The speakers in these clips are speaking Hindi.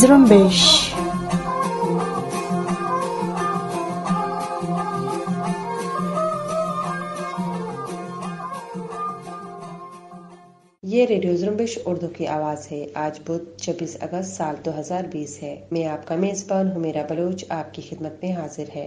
Zrumbish. ये रेडियो जुम्बिश उर्दू की आवाज़ है आज बुध 26 अगस्त साल 2020 है मैं आपका मेज़बान हूँ मेरा बलोच आपकी खिदमत में हाजिर है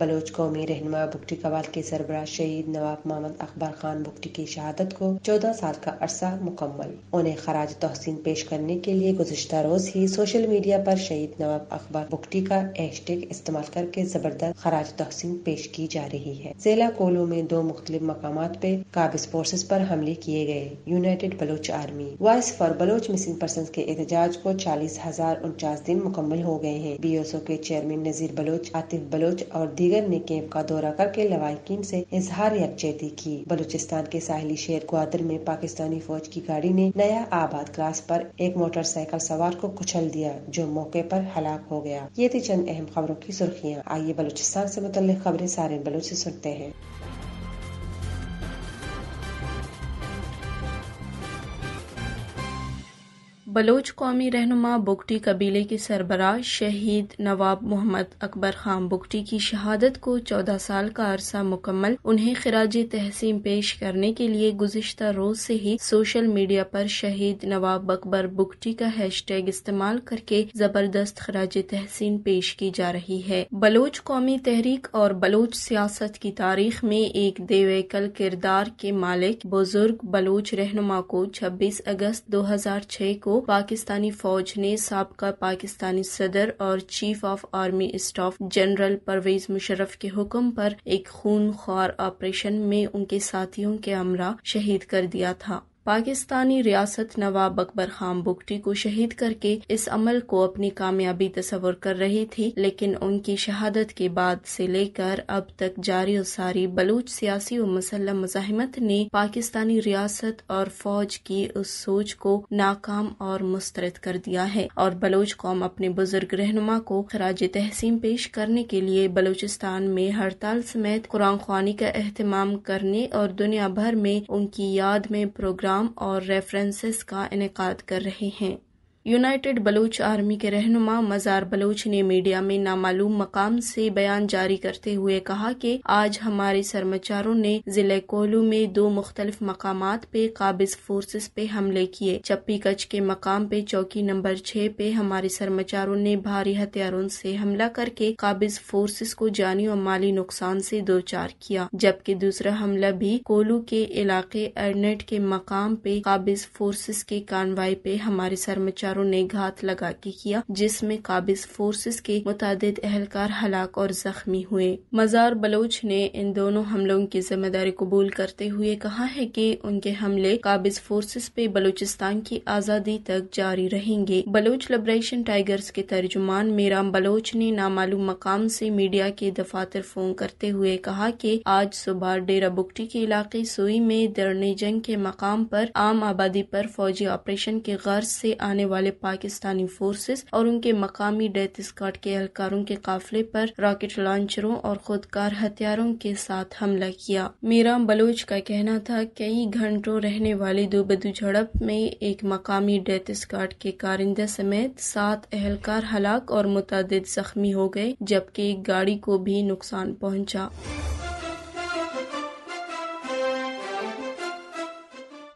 बलोच कौमी रहनमा बुगटी कवाल के सरबरा शहीद नवाब मोहम्मद अकबर खान बुकटी की शहादत को चौदह साल का अरसा मुकम्मल उन्हें खराज तहसीन पेश करने के लिए गुजशत रोज ही सोशल मीडिया पर शहीद नवाब अकबर बुकटी का हैशटैग इस्तेमाल करके जबरदस्त खराज तहसीन पेश की जा रही है जिला कोलो में दो मुख्तलिफ मकाम पे काबिज फोर्सेज पर हमले किए गए United Baloch Army Voice for Baloch Missing Person के एहतजाज को चालीस हजार उनचास दिन मुकम्मल हो गए हैं बी एस ओ के चेयरमैन नजीर बलोच आतिफ बलोच और दी दीगर ने कैंप का दौरा करके लवाकिन से इजहार यकचैती की बलूचिस्तान के साहली शहर ग्वादर में पाकिस्तानी फौज की गाड़ी ने नया आबाद क्लास पर एक मोटरसाइकिल सवार को कुचल दिया जो मौके पर हलाक हो गया ये थी चंद अहम खबरों की सुर्खियाँ आइए बलूचिस्तान से मुतल खबरें सारे बलूच सुनते हैं बलोच कौमी रहनुमा बुगटी कबीले के सरबरा शहीद नवाब मोहम्मद अकबर खान बुगटी की शहादत को चौदह साल का अरसा मुकम्मल उन्हें खराज तहसीम पेश करने के लिए गुजशत रोज से ही सोशल मीडिया पर शहीद नवाब अकबर बुगटी का हैश टैग इस्तेमाल करके जबरदस्त खराज तहसीन पेश की जा रही है बलोच कौमी तहरीक और बलोच सियासत की तारीख में एक देवैकल किरदार के मालिक बुजुर्ग बलोच रहनुमा को छब्बीस अगस्त दो हजार छह को पाकिस्तानी फौज ने सबका पाकिस्तानी सदर और chief of army staff general Pervez Musharraf के हुक्म पर एक खून ऑपरेशन में उनके साथियों के हमरा शहीद कर दिया था पाकिस्तानी रियासत नवाब अकबर खान बुगटी को शहीद करके इस अमल को अपनी कामयाबी तस्वर कर रही थी लेकिन उनकी शहादत के बाद से लेकर अब तक जारी और सारी बलूच सियासी और मुसलम मजामत ने पाकिस्तानी रियासत और फौज की उस सोच को नाकाम और मुस्तरद कर दिया है और बलोच कौम अपने बुजुर्ग रहनुमा को खराज तहसीम पेश करने के लिए बलूचिस्तान में हड़ताल समेत कुरान खानी का अहतमाम करने और दुनिया भर में उनकी याद में प्रोग्राम प्रोग्राम और रेफरेंसेस का इनका कर रहे हैं यूनाइटेड बलूच आर्मी के रहनुमा मजार बलूच ने मीडिया में नामालूम मकाम से बयान जारी करते हुए कहा कि आज हमारे सरमाचारों ने जिले कोलू में दो मुख्तलिफ मकाम पे काबिज फोर्सेस पे हमले किए चप्पी कच के मकाम पे चौकी नंबर छह पे हमारे सरमाचारों ने भारी हथियारों से हमला करके काबिज फोर्सेस को जानी और माली नुकसान से दो चार किया जबकि दूसरा हमला भी कोलू के इलाके अर्नेट के मकाम पे काबिज फोर्सेस के कानवाई पे हमारे सरमाचारों ने घात लगा के किया जिसमें काबिज फोर्सेस के मुतद एहलकार हलाक और जख्मी हुए मजार बलोच ने इन दोनों हमलों की जिम्मेदारी कबूल करते हुए कहा है की उनके हमले काबिज फोर्सेस पे बलूचिस्तान की आज़ादी तक जारी रहेंगे बलोच लिबरेशन टाइगर्स के तर्जुमान मेराम बलोच ने नामालूम मकाम ऐसी मीडिया के दफातर फोन करते हुए कहा की आज सुबह डेरा बुकटी के इलाके सुई में दरने जंग के मकाम आरोप आम आबादी आरोप फौजी ऑपरेशन के गर्ज ऐसी आने वाले वाले पाकिस्तानी फोर्सेस और उनके मकामी डेथ स्क्वाड के एहलकारों के काफिले पर रॉकेट लॉन्चरों और खुदकार हथियारों के साथ हमला किया मीरा बलोच का कहना था कई घंटों रहने वाली दुबदू झड़प में एक मकामी डेथ स्क्वाड के कारिंदे समेत सात एहलकार हलाक और मुतद जख्मी हो गए जबकि एक गाड़ी को भी नुकसान पहुंचा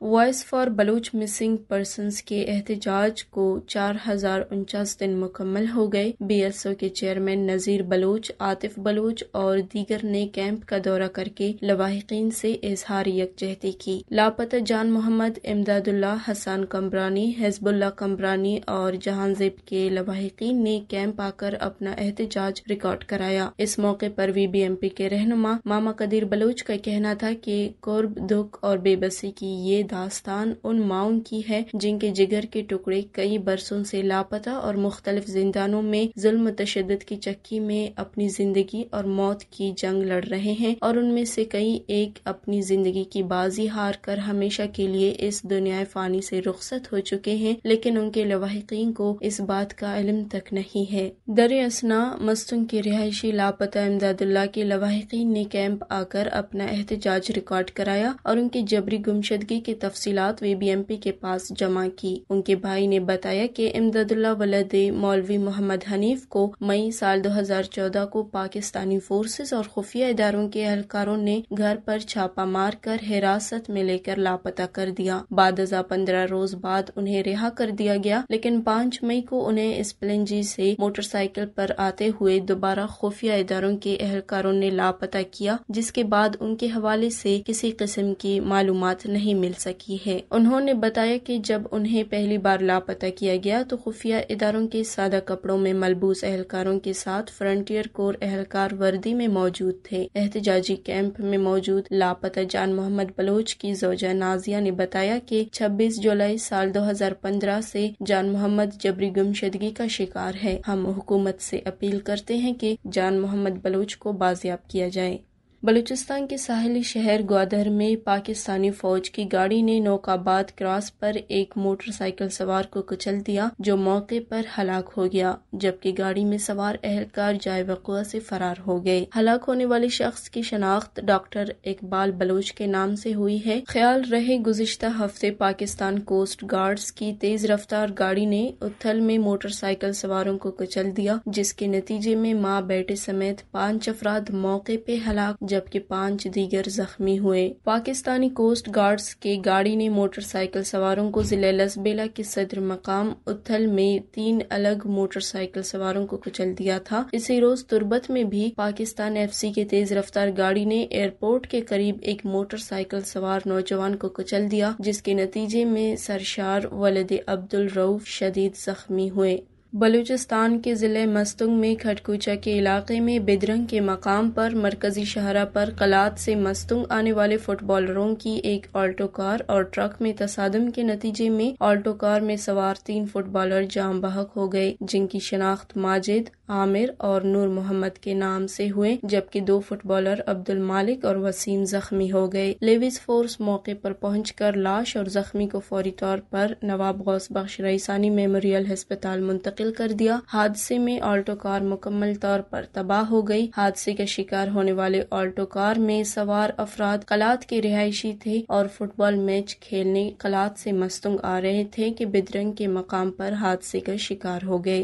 Voice for Baloch Missing Person के एहतजाज को चार हजार उनचास दिन मुकम्मल हो गए बीएसओ के चेयरमैन नज़ीर बलूच आतिफ बलूच और दीगर ने कैंप का दौरा करके लवाहिकीन से इजहार यकजहती की लापता जान मोहम्मद इमदादुल्ला हसन कम्बरानी हिजबुल्ला कम्बरानी और जहानजेब के लवाहिकीन ने कैंप आकर अपना एहतजाज रिकॉर्ड कराया इस मौके पर पी के रहनुमा मामा कदीर बलूच का कहना था कि कौरब दुख और बेबसी की ये दास्तान उन माओं की है जिनके जिगर के टुकड़े कई बरसों से लापता और मुख्तलिफ जिंदानों में जुल्म तशद की चक्की में अपनी जिंदगी और मौत की जंग लड़ रहे हैं और उनमें से कई एक अपनी जिंदगी की बाजी हार कर हमेशा के लिए इस दुनिया फानी से रुख्सत हो चुके हैं लेकिन उनके लवाहकिन को इस बात का इलम तक नहीं है दर असना मस्तों के रिहायशी लापता इमदादुल्ला के लवाहकिन ने कैंप आकर अपना एहतजाज रिकॉर्ड कराया और उनकी जबरी गुमशदगी के तफसीलात पी के पास जमा की उनके भाई ने बताया कि इमदादुल्ला वलद मौलवी मोहम्मद हनीफ को मई साल 2014 को पाकिस्तानी फोर्सेस और खुफिया इदारों के एहलकारों ने घर पर छापा मार कर हिरासत में लेकर लापता कर दिया हजार पंद्रह रोज बाद उन्हें रिहा कर दिया गया लेकिन पाँच मई को उन्हें स्पलेंजी से मोटरसाइकिल पर आते हुए दोबारा खुफिया इदारों के एहलकारों ने लापता किया जिसके बाद उनके हवाले से किसी किस्म की मालूम नहीं मिल सकी की है उन्होंने बताया कि जब उन्हें पहली बार लापता किया गया तो खुफिया इदारों के सादा कपड़ों में मलबूस एहलकारों के साथ फ्रंटियर कोर एहलकार वर्दी में मौजूद थे एहतजाजी कैंप में मौजूद लापता जान मोहम्मद बलोच की जोजा नाजिया ने बताया कि 26 जुलाई साल 2015 से जान मोहम्मद जबरी गुमशदगी का शिकार है हम हुकूमत से अपील करते हैं कि जान मोहम्मद बलोच को बाजियाब किया जाए बलूचिस्तान के साहली शहर ग्वादर में पाकिस्तानी फौज की गाड़ी ने नौकाबाद क्रॉस पर एक मोटरसाइकिल सवार को कुचल दिया जो मौके पर हलाक हो गया जबकि गाड़ी में सवार एहलकार जाए वकुआ से फरार हो गए हलाक होने वाले शख्स की शनाख्त डॉक्टर इकबाल बलोच के नाम से हुई है ख्याल रहे गुजशत हफ्ते पाकिस्तान कोस्ट गार्ड की तेज रफ्तार गाड़ी ने उथल में मोटरसाइकिल सवारों को कुचल दिया जिसके नतीजे में माँ बेटे समेत पाँच अफराद मौके पे हलाक जबकि पांच दीगर जख्मी हुए पाकिस्तानी कोस्ट गार्ड्स की गाड़ी ने मोटरसाइकिल सवारों को जिले लसबेला के सदर मकाम उथल में तीन अलग मोटरसाइकिल सवारों को कुचल दिया था इसी रोज तुर्बत में भी पाकिस्तान एफ सी के तेज रफ्तार गाड़ी ने एयरपोर्ट के करीब एक मोटरसाइकिल सवार नौजवान को कुचल दिया जिसके नतीजे में सरशार वलद अब्दुल रऊफ शदीद जख्मी हुए बलूचिस्तान के ज़िले मस्तुंग में खटकुचा के इलाके में बिदरंग के मकाम पर मरकज़ी शहरा पर कलात से मस्तुंग आने वाले फुटबॉलरों की एक ऑल्टो कार और ट्रक में तसादम के नतीजे में ऑल्टो कार में सवार तीन फुटबॉलर जाम बहक हो गए जिनकी शनाख्त माजिद आमिर और नूर मोहम्मद के नाम से हुए जबकि दो फुटबॉलर अब्दुल मालिक और वसीम जख्मी हो गए लेविस फोर्स मौके पर पहुंचकर लाश और जख्मी को फौरी तौर पर नवाब गौस बख्श रईसानी मेमोरियल अस्पताल मुंतकिल कर दिया हादसे में ऑल्टो कार मुकम्मल तौर पर तबाह हो गई हादसे का शिकार होने वाले ऑल्टो कार में सवार अफराद कलात के रिहायशी थे और फुटबॉल मैच खेलने कलात से मस्तुंग आ रहे थे कि बिदरंग के मकाम पर हादसे का शिकार हो गए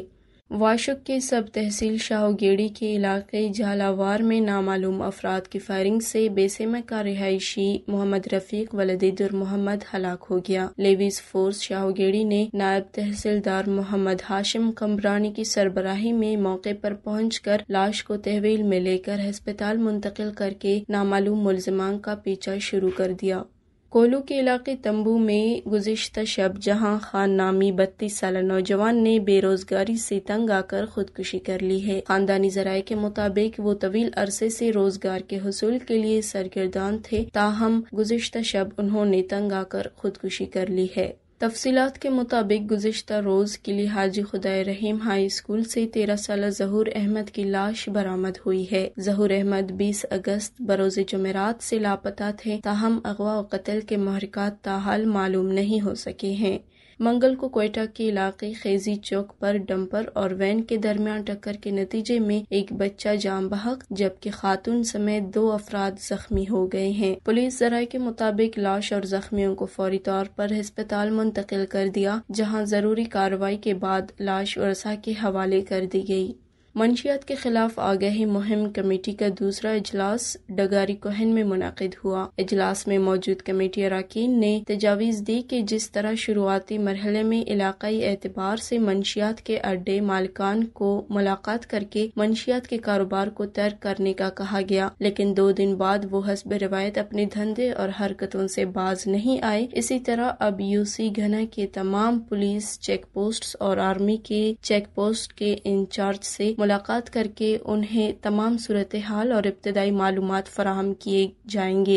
वाशक के सब तहसील शाहगेड़ी के इलाके झालावार में नामालूम अफराद की फायरिंग से बेसेमा का रिहायशी मोहम्मद रफीक और मोहम्मद हलाक हो गया लेवीज फोर्स शाहगेड़ी ने नायब तहसीलदार मोहम्मद हाशिम कम्बरानी की सरबराही में मौके पर पहुँच कर लाश को तहवील में लेकर हस्पताल मुंतकिल करके नामालूम मुलजमान का पीछा शुरू कर दिया कोयलू के इलाके तंबू में गुजशत शब जहां खान नामी बत्तीस साल नौजवान ने बेरोजगारी से तंग आकर खुदकुशी कर ली है खानदानी जराये के मुताबिक वो तवील अरसे से रोजगार के हसूल के लिए सरगर्दान थे ताहम गुजशत शब उन्होंने तंग आकर खुदकुशी कर ली है तफसीत के मुताबिक गुजशत रोज़ के लिए हाजी खुदा रहीम हाई स्कूल से तेरह साल जहूर अहमद की लाश बरामद हुई है जहूर अहमद 20 अगस्त बरोज़ जमेरात से लापता थे ताहम अगवा और कत्ल के महरिकात ताहाल मालूम नहीं हो सके हैं मंगल को कोयटा के इलाके खेजी चौक पर डंपर और वैन के दरमियान टक्कर के नतीजे में एक बच्चा जाम बहक जबकि खातून समेत दो अफराद जख्मी हो गए हैं पुलिस जराये के मुताबिक लाश और जख्मियों को फौरी तौर पर हस्पताल मुंतकिल कर दिया जहाँ जरूरी कार्रवाई के बाद लाश वर्षा के हवाले कर दी गई मंशियात के खिलाफ आगही मुहिम कमेटी का दूसरा अजलास डगारी कोहन में मुनद हुआ अजलास में मौजूद कमेटी अरकान ने तजावीज़ दी की जिस तरह शुरुआती मरहले में इलाकई एतबार से मंशियात के अड्डे मालकान को मुलाकात करके मंशियात के कारोबार को तर्क करने का कहा गया लेकिन दो दिन बाद वो हसब रिवायत अपने धंधे और हरकतों ऐसी बाज नहीं आए इसी तरह अब यूसी घना के तमाम पुलिस चेक पोस्ट और आर्मी के चेक पोस्ट के इंचार्ज ऐसी मुलाकात करके उन्हें तमाम सूरत हाल और इब्तदाई मालूम फराहम किए जाएंगे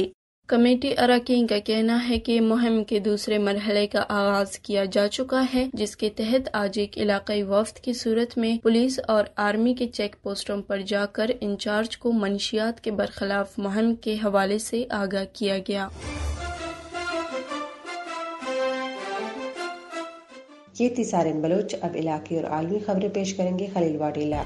कमेटी अरकान का कहना है कि मुहिम के दूसरे मरहले का आगाज किया जा चुका है जिसके तहत आज एक इलाकई वफ्त की सूरत में पुलिस और आर्मी के चेक पोस्टों पर जाकर इंचार्ज को मनशियात के बरखिलाफ मुहिम के हवाले से आगाह किया गया ये तिसारिन बलोच अब इलाके और आलमी खबरें पेश करेंगे खलील वाडेला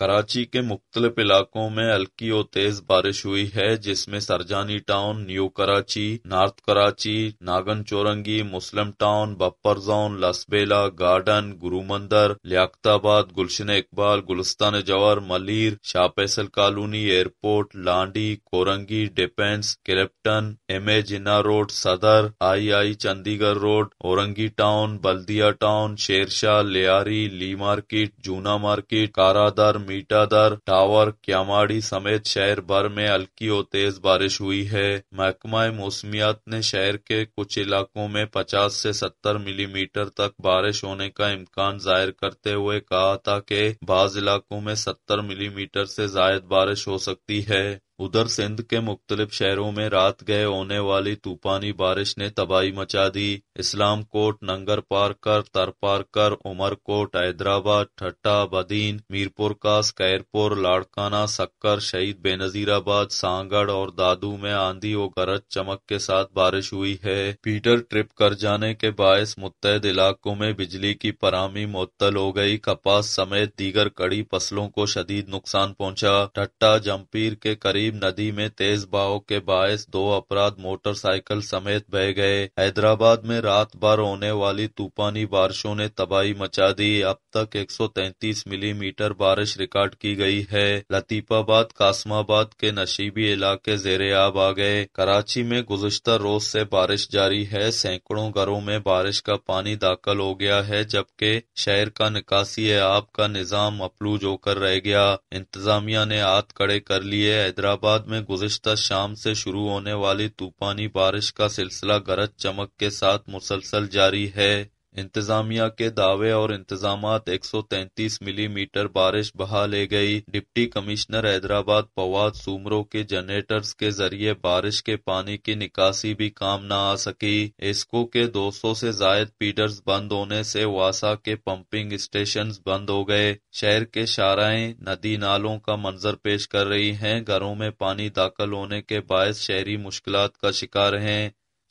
कराची के मुख्तलिफ इलाकों में हल्की और तेज बारिश हुई है जिसमें Surjani Town New Karachi North Karachi Nagan Chowrangi Muslim Town Buffer Zone Lasbela Garden Guru Mandir Liaquatabad Gulshan Iqbal Gulistan Johar Malir Shah Faisal Colony airport Landhi Korangi Defence Clifton M A Jinnah Road Saddar I I Chundrigar Road Orangi Town Baldia Town Shershah Lyari Lea Market Juna Market Kharadar Mithadar Tower Keamari समेत शहर भर में हल्की और तेज बारिश हुई है महकमा मौसमियात ने शहर के कुछ इलाकों में पचास से सत्तर मिलीमीटर तक बारिश होने का इम्कान जाहिर करते हुए कहा था कि बाज इलाकों में सत्तर मिलीमीटर से जायद बारिश हो सकती है उधर सिंध के मुख्तलिफ शहरों में रात गए होने वाली तूफानी बारिश ने तबाही मचा दी इस्लाम कोट नंगर पारकर उमर उमरकोट हैदराबाद ठट्टा बदीन मीरपुर का कैरपुर लाड़काना सक्कर शहीद बेनजीराबाद सांगड़ और दादू में आंधी और गरज चमक के साथ बारिश हुई है पीटर ट्रिप कर जाने के बायस मुतहद इलाकों में बिजली की परामी मुत्तल हो गयी कपास समेत दीगर कड़ी फसलों को शदीद नुकसान पहुँचा ठट्टा जमपीर के करीब करीब नदी में तेज बहाव के बायस दो अपराध मोटरसाइकिल समेत बह गए हैदराबाद में रात भर होने वाली तूफानी बारिशों ने तबाही मचा दी अब तक 133 मिलीमीटर बारिश रिकॉर्ड की गई है लतीफाबाद कासमाबाद के नशीबी इलाके जेरे आब आ गए कराची में गुजश्ता रोज से बारिश जारी है सैकड़ों घरों में बारिश का पानी दाखिल हो गया है जबकि शहर का निकासी आब का निजाम अपलूज होकर रह गया इंतजामिया ने हाथ खड़े कर लिए हैदराबाद इलाहाबाद में गुजश्ता शाम से शुरू होने वाली तूफानी बारिश का सिलसिला गरज चमक के साथ मुसलसल जारी है इंतजामिया के दावे और इंतजाम एक सौ तैंतीस मिलीमीटर बारिश बहा ले गई डिप्टी कमिश्नर हैदराबाद पवाद सूमरों के जनरेटर्स के जरिए बारिश के पानी की निकासी भी काम न आ सकी एस्को के 200 से जायद फीडर्स बंद होने से वासा के पंपिंग स्टेशन बंद हो गए शहर के शाराएं नदी नालों का मंजर पेश कर रही है घरों में पानी दाखिल होने के बायस शहरी मुश्किल का शिकार है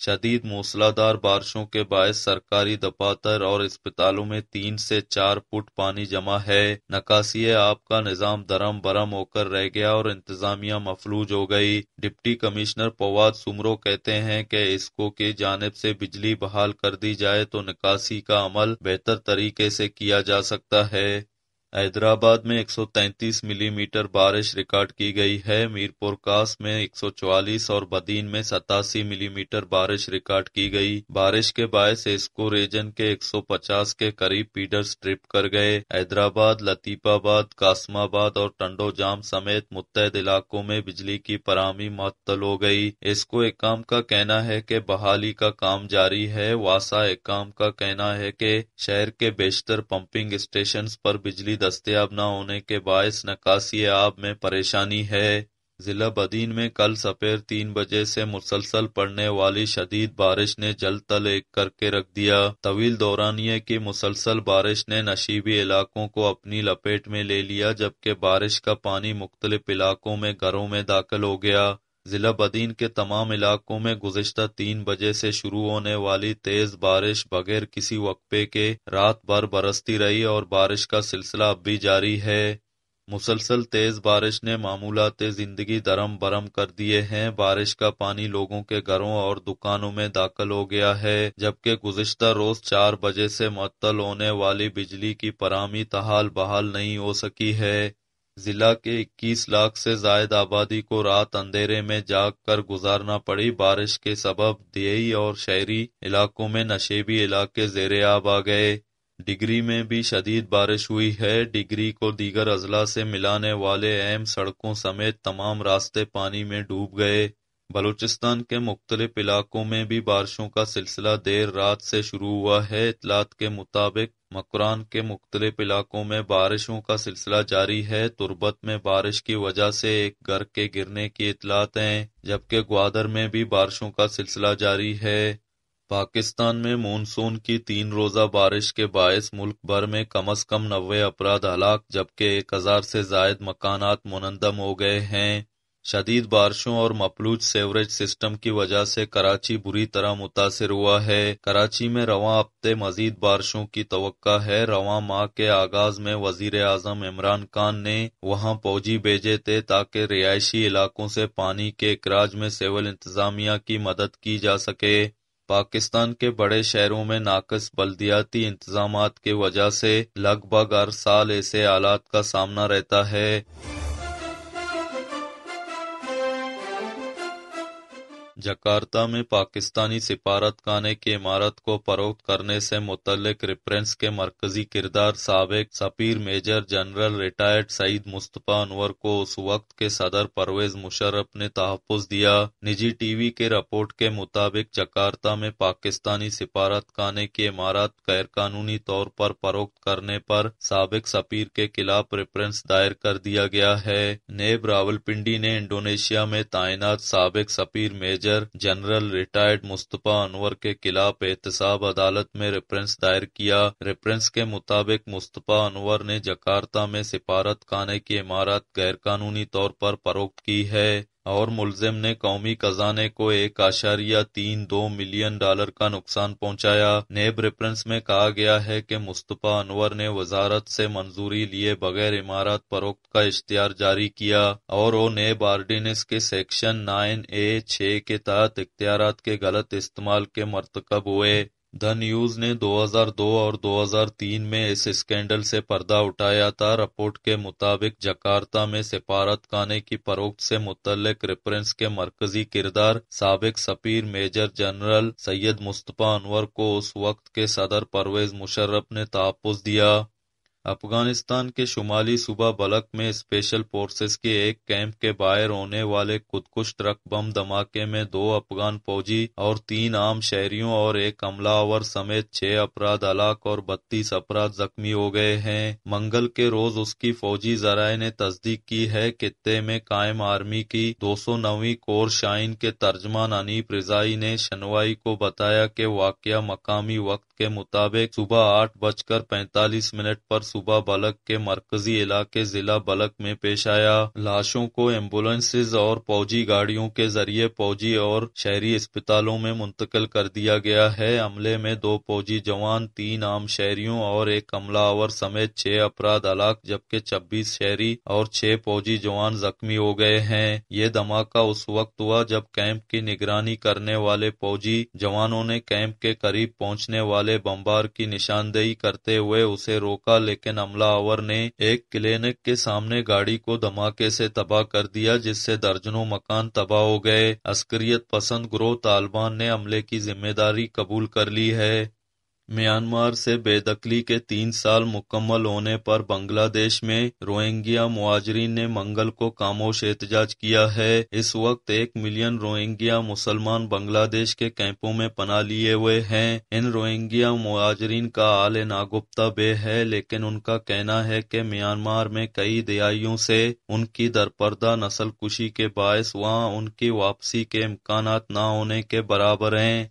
शदीद मूसलाधार बारिशों के बायस सरकारी दफातर और अस्पतालों में तीन से चार फुट पानी जमा है नकासी आपका निज़ाम धरम बरम होकर रह गया और इंतजामिया मफलूज हो गयी डिप्टी कमिश्नर पवाद सुमरो कहते हैं की इसको की जानब से बिजली बहाल कर दी जाए तो निकासी का अमल बेहतर तरीके से किया जा सकता है हैदराबाद में 133 मिलीमीटर बारिश रिकॉर्ड की गई है मीरपुर कास में 144 और बदीन में सतासी मिलीमीटर बारिश रिकॉर्ड की गई बारिश के बायस एस्को रीजन के 150 के करीब पीडर स्ट्रिप कर गए हैदराबाद लतीफाबाद कासमाबाद और टंडोजाम समेत मुतहद इलाकों में बिजली की फरामी मअतल हो गई इसको एकाम का कहना है की बहाली का काम जारी है वासा एकाम का कहना है की शहर के बेशतर पंपिंग स्टेशन आरोप बिजली दस्तियाब न होने के बायस नक्कासी आब में परेशानी है जिला बदीन में कल सपेर तीन बजे से मुसलसल पड़ने वाली शदीद बारिश ने जल तल एक करके रख दिया तवील दौरानिए की मुसलसल बारिश ने नशीबी इलाकों को अपनी लपेट में ले लिया जबकि बारिश का पानी मुख्तलिफ इलाकों में घरों में दाखिल हो गया जिला बदीन के तमाम इलाकों में गुजशत तीन बजे से शुरू होने वाली तेज बारिश बगैर किसी वक्फे के रात भर बरसती रही और बारिश का सिलसिला अब भी जारी है मुसलसल तेज बारिश ने मामूलत जिंदगी दरम बरम कर दिए हैं बारिश का पानी लोगों के घरों और दुकानों में दाखिल हो गया है जबकि गुजशत रोज चार बजे से मअतल होने वाली बिजली की फरहमी तहाल बहाल नहीं हो सकी है जिला के इक्कीस लाख से ज्यादा आबादी को रात अंधेरे में जाग कर गुजारना पड़ी बारिश के सबब दियई और शहरी इलाकों में नशेबी इलाके जेर आब आ गए डिग्री में भी शदीद बारिश हुई है डिग्री को दीगर अजला से मिलाने वाले अहम सड़कों समेत तमाम रास्ते पानी में डूब गए बलूचिस्तान के मुख्तलिफ इलाकों में भी बारिशों का सिलसिला देर रात से शुरू हुआ है इतलात के मुताबिक मकरान के मुख्तलिफ इलाकों में बारिशों का सिलसिला जारी है तुरबत में बारिश की वजह से एक घर के गिरने की इतलात है जबकि ग्वादर में भी बारिशों का सिलसिला जारी है पाकिस्तान में मानसून की तीन रोजा बारिश के बायस मुल्क भर में कम अज कम नब्बे अपराध हलाक जबकि एक हजार से जायद मकानात मुनंदम हो गए हैं शदीद बारिशों और मपलूज सेवरेज सिस्टम की वजह से कराची बुरी तरह मुतासर हुआ है कराची में रवा हफ्ते मजीद बारिशों की तो है रवा माह के आगाज में वजीर अजम इमरान खान ने वहाँ फौजी भेजे थे ताकि रिहायशी इलाकों से पानी के अखराज में सिविल इंतजामिया की मदद की जा सके पाकिस्तान के बड़े शहरों में नाकस बल्दियाती इंतजाम के वजह से लगभग हर साल ऐसे हालात का सामना रहता है जकार्ता में पाकिस्तानी सिफारत खाने की इमारत को फरोख्त करने से मुतलक रेफरेंस के मरकजी किरदार सबक सफ़ीर major general retired Saeed Mustafa Anwar को उस वक्त के सदर परवेज मुशरफ ने तहफ़ दिया निजी टीवी के रिपोर्ट के मुताबिक जकार्ता में पाकिस्तानी सिफारत खाने की इमारत गैर कानूनी तौर पर फरोख्त करने पर सबक सफ़ीर के खिलाफ रेफरेंस दायर कर दिया गया है नेब रावलपिंडी ने इंडोनेशिया में तैनात सबक सफ़ीर major major general retired Mustafa Anwar के खिलाफ एहतसाब अदालत में रेफरेंस दायर किया रेफरेंस के मुताबिक मुस्तफा अनवर ने जकार्ता में सिफारत खाने की इमारत गैर कानूनी तौर पर फरोख्त की है और मुलजिम ने कौमी खजाने को एक आशारिया तीन दो मिलियन डॉलर का नुकसान पहुँचाया नेब रेफरेंस में कहा गया है की मुस्तफ़ा अनवर ने वजारत से मंजूरी लिए बगैर इमारत फरोख्त का इश्तिहार जारी किया और वो नेब आर्डिनेंस के सेक्शन नाइन ए छ के तहत इख्तियार के गलत इस्तेमाल के मरतकब हुए द न्यूज ने दो और 2003 में इस स्कैंडल से पर्दा उठाया था। रिपोर्ट के मुताबिक जकार्ता में सिफारतखाने की फरोख्त से मुतलक रेफरेंस के मरकजी किरदार सबक सफीर मेजर जनरल सैयद मुस्तफ़ा अनवर को उस वक्त के सदर परवेज मुशर्रफ ने तहफ़ दिया अफगानिस्तान के शुमाली सूबा बलक में स्पेशल फोर्सेज के एक कैंप के बाहर होने वाले खुदकुश ट्रक बम धमाके में दो अफगान फौजी और तीन आम शहरियों और एक हमलावर समेत छह अपराध हलाक और बत्तीस अपराध जख्मी हो गए हैं मंगल के रोज उसकी फौजी जराये ने तस्दीक की है खत्ते में कायम आर्मी की दो सौ नवी कोर शाइन के तर्जमान अनीफ रिजाई ने शनवाई को बताया के वाकया मकामी वक्त के मुताबिक सुबह आठ बजकर पैंतालीस मिनट पर सुबह बलक के मरकजी इलाके जिला बलक में पेश आया लाशों को एम्बुलेंसेज और फौजी गाड़ियों के जरिए फौजी और शहरी अस्पतालों में मुंतकिल कर दिया गया है हमले में दो फौजी जवान तीन आम शहरियों और एक हमलावर समेत छह अपराध हलाक जबकि छब्बीस शहरी और छह फौजी जवान जख्मी हो गए है ये धमाका उस वक्त हुआ जब कैंप की निगरानी करने वाले फौजी जवानों ने कैंप के करीब पहुँचने वाले बम्बार की निशानदेही करते हुए उसे रोका लेकिन लेकिन हमलावर ने एक क्लिनिक के सामने गाड़ी को धमाके से तबाह कर दिया जिससे दर्जनों मकान तबाह हो गए अस्करियत पसंद ग्रोह तालिबान ने हमले की जिम्मेदारी कबूल कर ली है म्यांमार से बेदखली के तीन साल मुकम्मल होने पर बांग्लादेश में रोहिंग्या मुआजरीन ने मंगल को खामोश एहतजाज किया है इस वक्त एक मिलियन रोहिंग्या मुसलमान बांग्लादेश के कैंपों में पना लिए हुए हैं इन रोहिंग्या मुआजरीन का हाल नागुप्ता बे है लेकिन उनका कहना है कि म्यांमार में कई दयाइयों से उनकी दरपर्दा नस्ल कुशी के बायस वहाँ उनकी वापसी के इम्कान न होने के बराबर है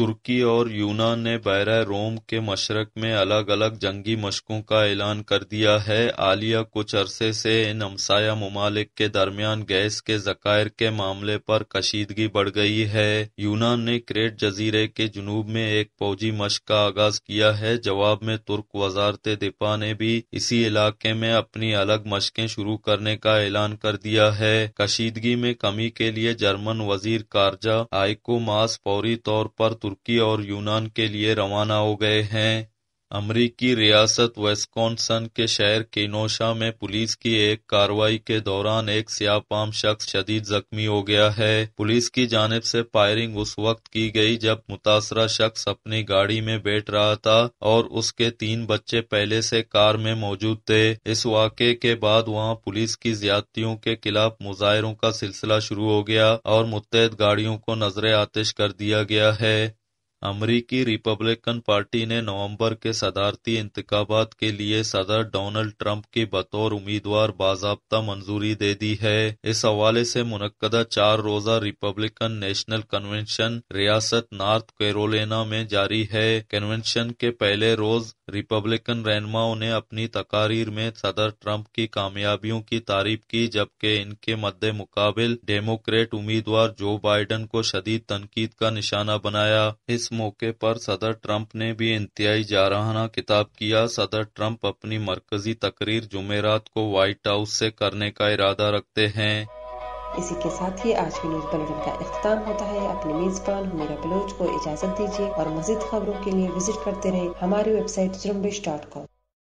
तुर्की और यूनान ने बहरा रोम के मशरक में अलग अलग जंगी मशकों का ऐलान कर दिया है आलिया कुछ अरसे से इन हमसाया ममालिक के दरमियान गैस के जकायर के मामले पर कशीदगी बढ़ गई है यूनान ने क्रेट जजीरे के जुनूब में एक फौजी मशक का आगाज किया है जवाब में तुर्क वजारत दिपा ने भी इसी इलाके में अपनी अलग मशकें शुरू करने का ऐलान कर दिया है कशीदगी में कमी के लिए जर्मन वजीर कारजा आइको मास फौरी तौर पर तुर्की और यूनान के लिए रवाना हो गए हैं अमरीकी रियासत वेस्कॉन्सन के शहर केनोशा में पुलिस की एक कार्रवाई के दौरान एक सियापाम शख्स शदीद जख्मी हो गया है पुलिस की जानब से फायरिंग उस वक्त की गई जब मुतासरा शख्स अपनी गाड़ी में बैठ रहा था और उसके तीन बच्चे पहले से कार में मौजूद थे इस वाक़े के बाद वहाँ पुलिस की ज्यादतियों के खिलाफ मुजाहरों का सिलसिला शुरू हो गया और मुतहद गाड़ियों को नजर आतिश कर दिया गया है अमरीकी रिपब्लिकन पार्टी ने नवंबर के सदारती इंतबात के लिए सदर डोनाल्ड ट्रंप की बतौर उम्मीदवार बाजाबता मंजूरी दे दी है इस हवाले से मुनदा चार रोजा रिपब्लिकन नेशनल कन्वेंशन रियासत नॉर्थ कैरोलिना में जारी है कन्वेंशन के पहले रोज रिपब्लिकन रहनुमाओं ने अपनी तकारीर में सदर ट्रंप की कामयाबियों की तारीफ की जबकि इनके मद्दे मुकाबिल डेमोक्रेट उम्मीदवार जो बाइडन को शदीद तनकीद का निशाना बनाया इस मौके पर सदर ट्रंप ने भी इंतहाई जाराना खिताब किया सदर ट्रंप अपनी मरकजी तकरीर जुमेरात को व्हाइट हाउस से करने का इरादा रखते हैं इसी के साथ ही आज की न्यूज बुलेटिन का अख्ताम होता है अपने मेजबान हमीरा बलोच को इजाजत दीजिए और मजीद खबरों के लिए विजिट करते रहे हमारी वेबसाइट जुम्बिश डॉट कॉम